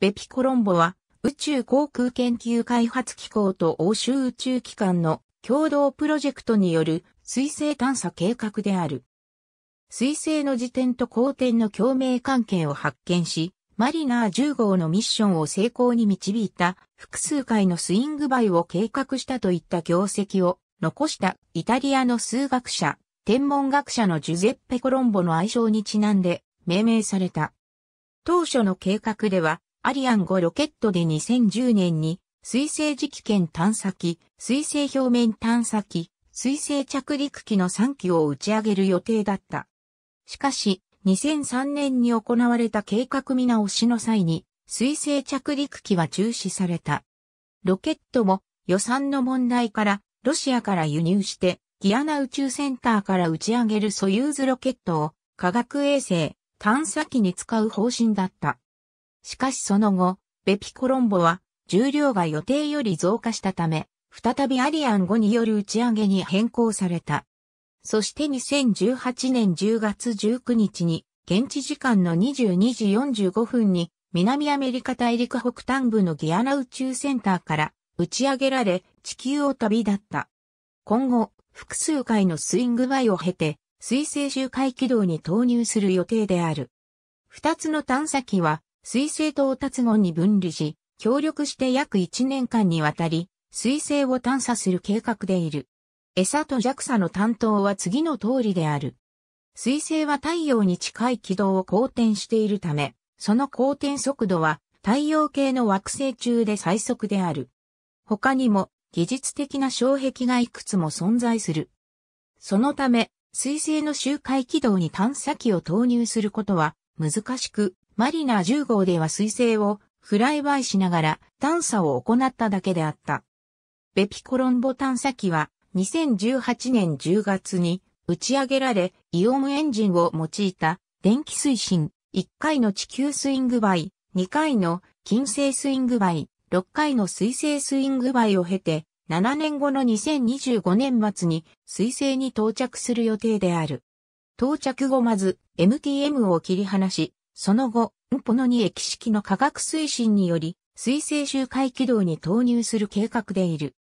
ベピコロンボは宇宙航空研究開発機構と欧州宇宙機関の共同プロジェクトによる水星探査計画である。水星の時点と公転の共鳴関係を発見し、マリナー10号のミッションを成功に導いた複数回のスイングバイを計画したといった業績を残したイタリアの数学者、天文学者のジュゼッペ・コロンボの愛称にちなんで命名された。当初の計画ではアリアン5ロケットで2010年に、水星磁気圏探査機、水星表面探査機、水星着陸機の3機を打ち上げる予定だった。しかし、2003年に行われた計画見直しの際に、水星着陸機は中止された。ロケットも予算の問題からロシアから輸入してギアナ宇宙センターから打ち上げるソユーズロケットを科学衛星探査機に使う方針だった。しかしその後、ベピコロンボは重量が予定より増加したため、再びアリアン5による打ち上げに変更された。そして2018年10月19日に、現地時間の22時45分に、南アメリカ大陸北端部のギアナ宇宙センターから打ち上げられ地球を旅立った。今後、複数回のスイングバイを経て、水星周回軌道に投入する予定である。二つの探査機は水星とオタツゴに分離し、協力して約1年間にわたり、水星を探査する計画でいる。餌と JAXA の担当は次の通りである。水星は太陽に近い軌道を公転しているため、その公転速度は太陽系の惑星中で最速である。他にも技術的な障壁がいくつも存在する。そのため、水星の周回軌道に探査機を投入することは難しく、マリナー10号では水星をフライバイしながら探査を行っただけであった。ベピコロンボ探査機は2018年10月に打ち上げられ、イオムエンジンを用いた電気推進、1回の地球スイングバイ、2回の金星スイングバイ、6回の水星スイングバイを経て、7年後の2025年末に水星に到着する予定である。到着後まず MTM を切り離し、その後、ンポノニ液式の化学推進により、水星周回軌道に投入する計画でいる。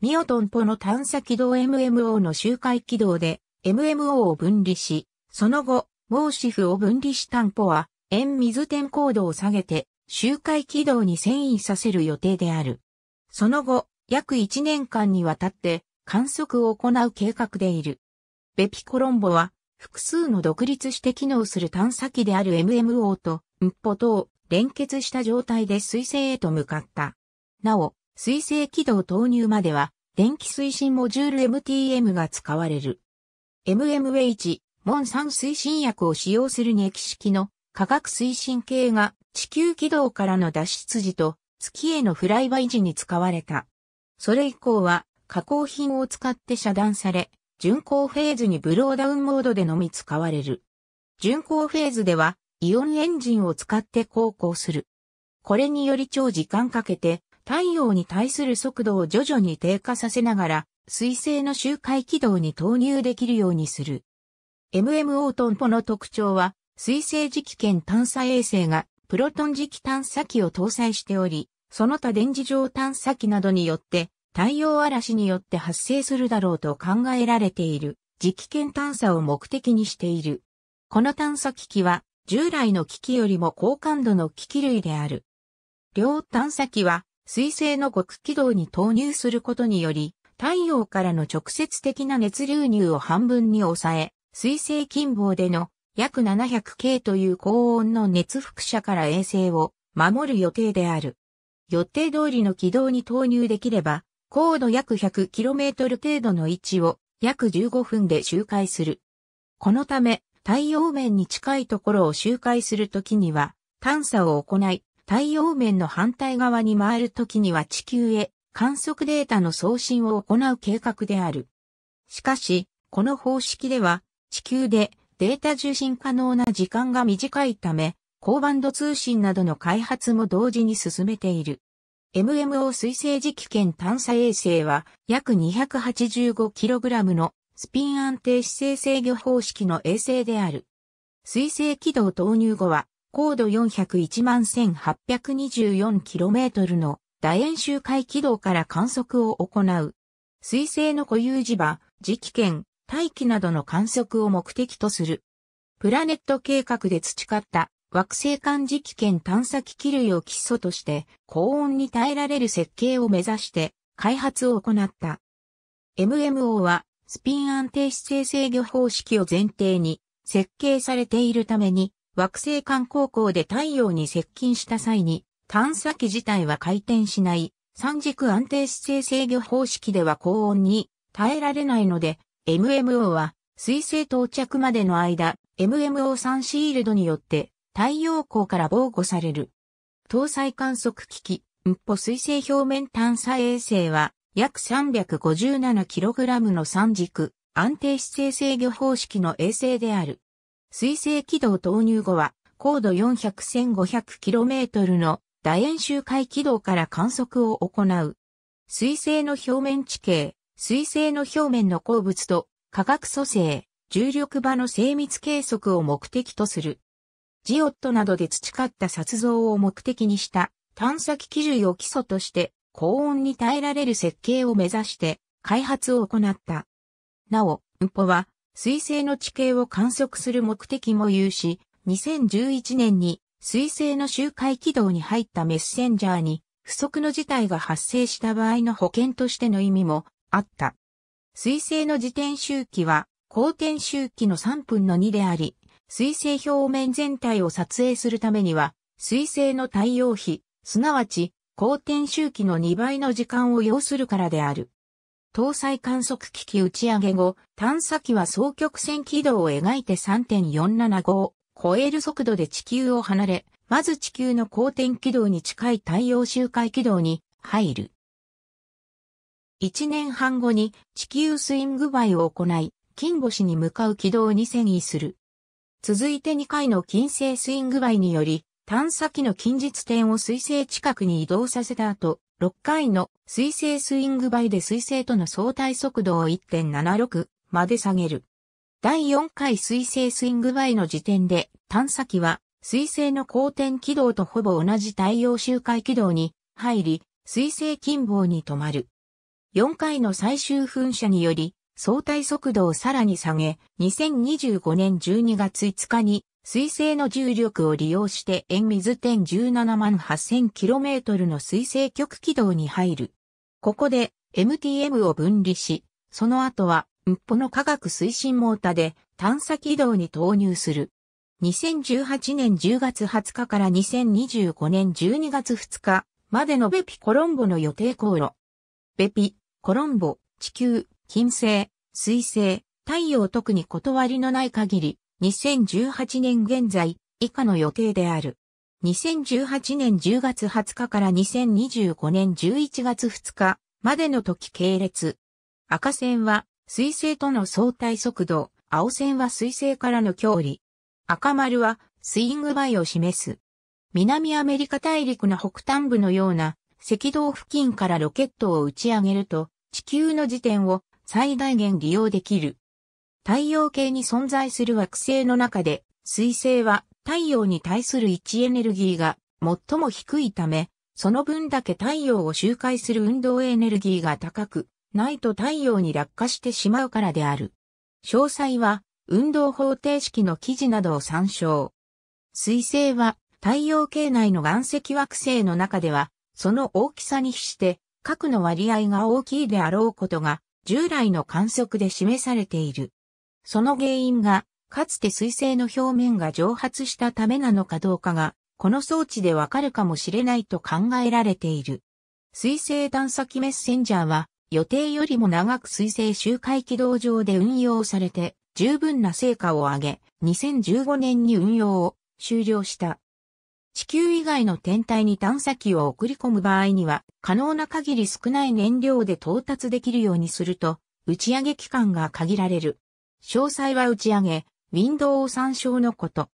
ミオトンポの探査軌道 MMO の周回軌道で MMO を分離し、その後、モーシフを分離したンポは、塩水転高度を下げて、周回軌道に遷移させる予定である。その後、約1年間にわたって観測を行う計画でいる。ベピコロンボは複数の独立して機能する探査機である MMO と m p とを連結した状態で水星へと向かった。なお、水星軌道投入までは、電気推進モジュール MTM が使われる。MMH、モン酸推進薬を使用する液式の化学推進系が地球軌道からの脱出時と月へのフライバイ時に使われた。それ以降は加工品を使って遮断され、巡航フェーズにブローダウンモードでのみ使われる。巡航フェーズでは、イオンエンジンを使って航行する。これにより長時間かけて、太陽に対する速度を徐々に低下させながら、水星の周回軌道に投入できるようにする。MMO トンポの特徴は、水星磁気圏探査衛星がプロトン磁気探査機を搭載しており、その他電磁場探査機などによって太陽嵐によって発生するだろうと考えられている磁気圏探査を目的にしている。この探査機器は従来の機器よりも高感度の機器類である。両探査機は水星の極軌道に投入することにより太陽からの直接的な熱流入を半分に抑え、水星近傍での約 700K という高温の熱輻射から衛星を守る予定である。予定通りの軌道に投入できれば、高度約 100km 程度の位置を約15分で周回する。このため、太陽面に近いところを周回するときには、探査を行い、太陽面の反対側に回るときには地球へ観測データの送信を行う計画である。しかし、この方式では、地球でデータ受信可能な時間が短いため、高バンド通信などの開発も同時に進めている。MMO 水星磁気圏探査衛星は約 285kg のスピン安定姿勢制御方式の衛星である。水星軌道投入後は高度 4011824km の楕円周回軌道から観測を行う。水星の固有磁場、磁気圏、大気などの観測を目的とする。プラネット計画で培った惑星間磁気圏探査機器類を基礎として高温に耐えられる設計を目指して開発を行った。MMO はスピン安定姿勢制御方式を前提に設計されているために惑星間高校で太陽に接近した際に探査機自体は回転しない三軸安定姿勢制御方式では高温に耐えられないので MMO は水星到着までの間 MMO3 シールドによって太陽光から防護される。搭載観測機器、ウッポ水星表面探査衛星は、約 357kg の三軸、安定姿勢制御方式の衛星である。水星軌道投入後は、高度 400-1500km の楕円周回軌道から観測を行う。水星の表面地形、水星の表面の鉱物と化学組成、重力場の精密計測を目的とする。ジオットなどで培った撮像を目的にした探査機機種を基礎として高温に耐えられる設計を目指して開発を行った。なお、ウポは水星の地形を観測する目的も有し、2011年に水星の周回軌道に入ったメッセンジャーに不測の事態が発生した場合の保険としての意味もあった。水星の自転周期は公転周期の3分の2であり、水星表面全体を撮影するためには、水星の太陽比、すなわち、光転周期の2倍の時間を要するからである。搭載観測機器打ち上げ後、探査機は双曲線軌道を描いて3.475を超える速度で地球を離れ、まず地球の光転軌道に近い太陽周回軌道に入る。1年半後に地球スイングバイを行い、金星に向かう軌道に遷移する。続いて2回の金星スイングバイにより、探査機の近日点を水星近くに移動させた後、6回の水星スイングバイで水星との相対速度を1.76まで下げる。第4回水星スイングバイの時点で探査機は水星の公転軌道とほぼ同じ太陽周回軌道に入り、水星近傍に止まる。4回の最終噴射により、相対速度をさらに下げ、2025年12月5日に、水星の重力を利用して円水点 178,000km の水星極軌道に入る。ここで MTM を分離し、その後は、日本の科学推進モータで探査軌道に投入する。2018年10月20日から2025年12月2日までのベピコロンボの予定航路。ベピ、コロンボ、地球、金星、水星、太陽特に断りのない限り、2018年現在、以下の予定である。2018年10月20日から2025年11月2日までの時系列。赤線は水星との相対速度、青線は水星からの距離。赤丸はスイングバイを示す。南アメリカ大陸の北端部のような赤道付近からロケットを打ち上げると地球の時点を最大限利用できる。太陽系に存在する惑星の中で、水星は太陽に対する位置エネルギーが最も低いため、その分だけ太陽を周回する運動エネルギーが高く、ないと太陽に落下してしまうからである。詳細は、運動方程式の記事などを参照。水星は、太陽系内の岩石惑星の中では、その大きさに比して、核の割合が大きいであろうことが従来の観測で示されている。その原因が、かつて水星の表面が蒸発したためなのかどうかが、この装置でわかるかもしれないと考えられている。水星探査機メッセンジャーは、予定よりも長く水星周回軌道上で運用されて、十分な成果を上げ、2015年に運用を終了した。地球以外の天体に探査機を送り込む場合には、可能な限り少ない燃料で到達できるようにすると、打ち上げ期間が限られる。詳細は打ち上げ、ウィンドウを参照のこと。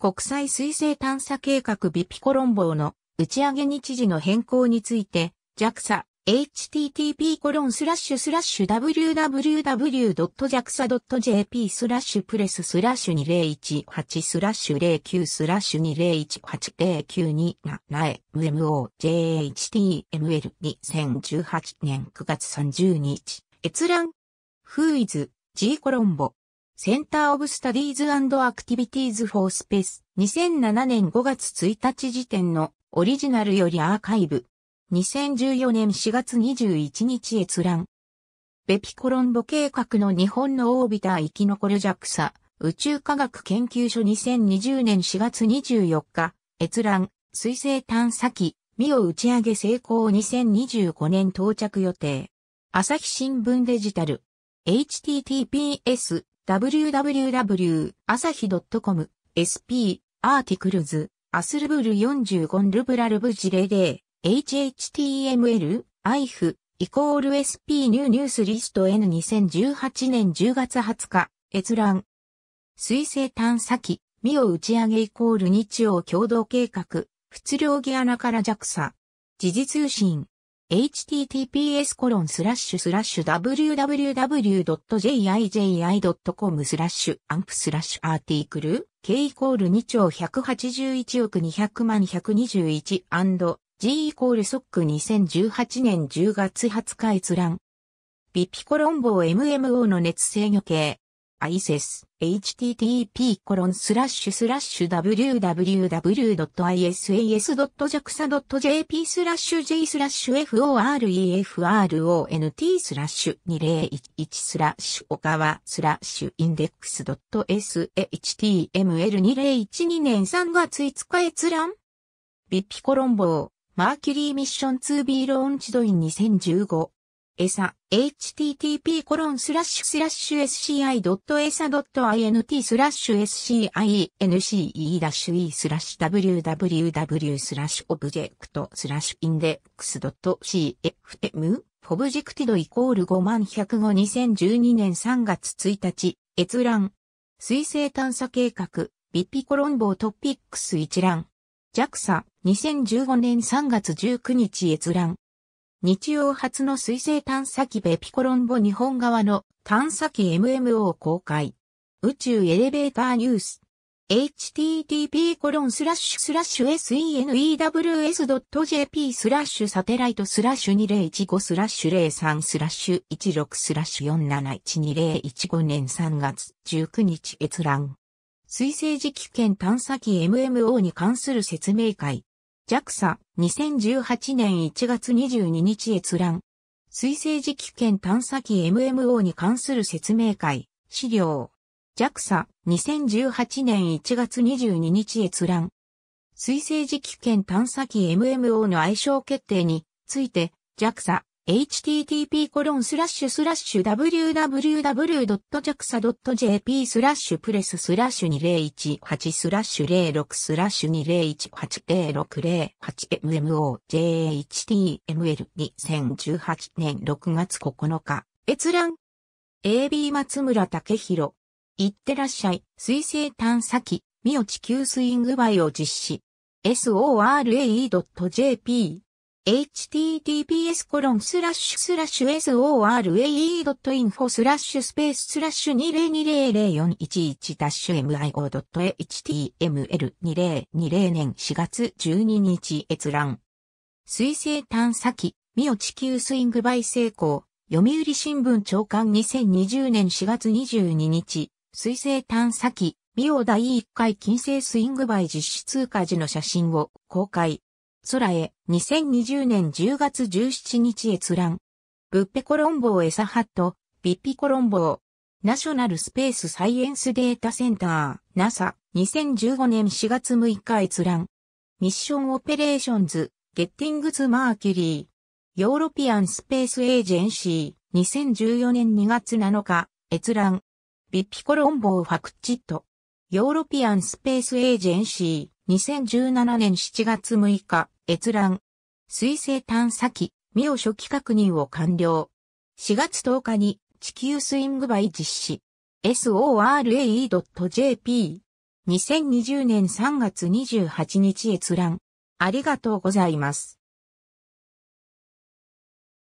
国際水星探査計画ビピコロンボーの打ち上げ日時の変更について、JAXA、http://www.jaxa.jp スラッシュプレススラッシュ2018スラッシュ09スラッシュ20180927 mojhtml 2018年9月30日閲覧 Who is G コロンボセンターオブスタディーズアクティビティーズフォースペース2007年5月1日時点のオリジナルよりアーカイブ2014年4月21日閲覧。ベピコロンボ計画の日本のオービター生き残る JAXA 宇宙科学研究所2020年4月24日閲覧水星探査機ミを打ち上げ成功2025年到着予定。朝日新聞デジタル https www 朝日 .com sp アーティクルズアスルブル45ルブラルブジレデー hhtml, if, イコール sp ニューニュースリスト N2018 年10月20日、閲覧。水星探査機、ミオ打ち上げイコール日曜共同計画、釣量ギアナから JAXA。時事通信。https コロンスラッシュスラッシュ www.jiji.com スラッシュアンプスラッシュアーティクル k イコール2兆181億200万121 G イコールソック2018年10月20日閲覧。ビピコロンボ MMO の熱制御系。アイセス、http コロンスラッシュスラッシュ www.isas.jaxa.jp スラッシュ j スラッシュ forefront スラッシュ2011スラッシュ小川スラッシュインデックス s h h t m l 2 0 1 2年3月5日閲覧ビピコロンボーマーキュリーミッション 2B ローンチドイン2015。エサ、http コロンスラッシュスラッシュ sci.esa.int スラッシュ science-e スラッシュ www スラッシュオブジェクトスラッシュインデックス .cfm オブジェクティドイコール5万105 2012年3月1日閲覧水星探査計画ビッピコロンボートピックス一覧 JAXA、2015年3月19日閲覧。日曜初の水星探査機ベピコロンボ日本側の探査機 MMO 公開。宇宙エレベーターニュース。http コロンスラッシュスラッシュ senews.jp スラッシュサテライトスラッシュ2015スラッシュ03スラッシュ16スラッシュ4 7 1 2 0 1 5年3月19日閲覧。水星磁気圏探査機 MMO に関する説明会。JAXA 2018年1月22日閲覧。水星磁気圏探査機 MMO に関する説明会。資料。JAXA 2018年1月22日閲覧。水星磁気圏探査機 MMO の愛称決定について JAXA http://www.jaxa.jp スラッシュプレススラッシュ2018スラッシュ06スラッシュ20180608 MMOJHTML 2018年6月9日閲覧 AB 松村武宏いってらっしゃい水星探査機ミオ地球スイングバイを実施 sore.jp https コロンスラッシュスラッシュ sorae.info スラッシュスペーススラッシュ 20200411-mio.html2020 年4月12日閲覧。水星探査機、ミオ地球スイングバイ成功、読売新聞長官2020年4月22日、水星探査機、ミオ第1回金星スイングバイ実施通過時の写真を公開。空へ、2020年10月17日閲覧。ブッペコロンボーエサハット、ビッピコロンボー。ナショナルスペースサイエンスデータセンター、NASA、2015年4月6日閲覧。ミッションオペレーションズ、ゲッティングズ・マーキュリー。ヨーロピアンスペースエージェンシー、2014年2月7日、閲覧。ビッピコロンボーファクチット。ヨーロピアンスペースエージェンシー、2017年7月6日、閲覧。水星探査機、ミオ初期確認を完了。4月10日に地球スイングバイ実施。sorae.jp。2020年3月28日閲覧。ありがとうございます。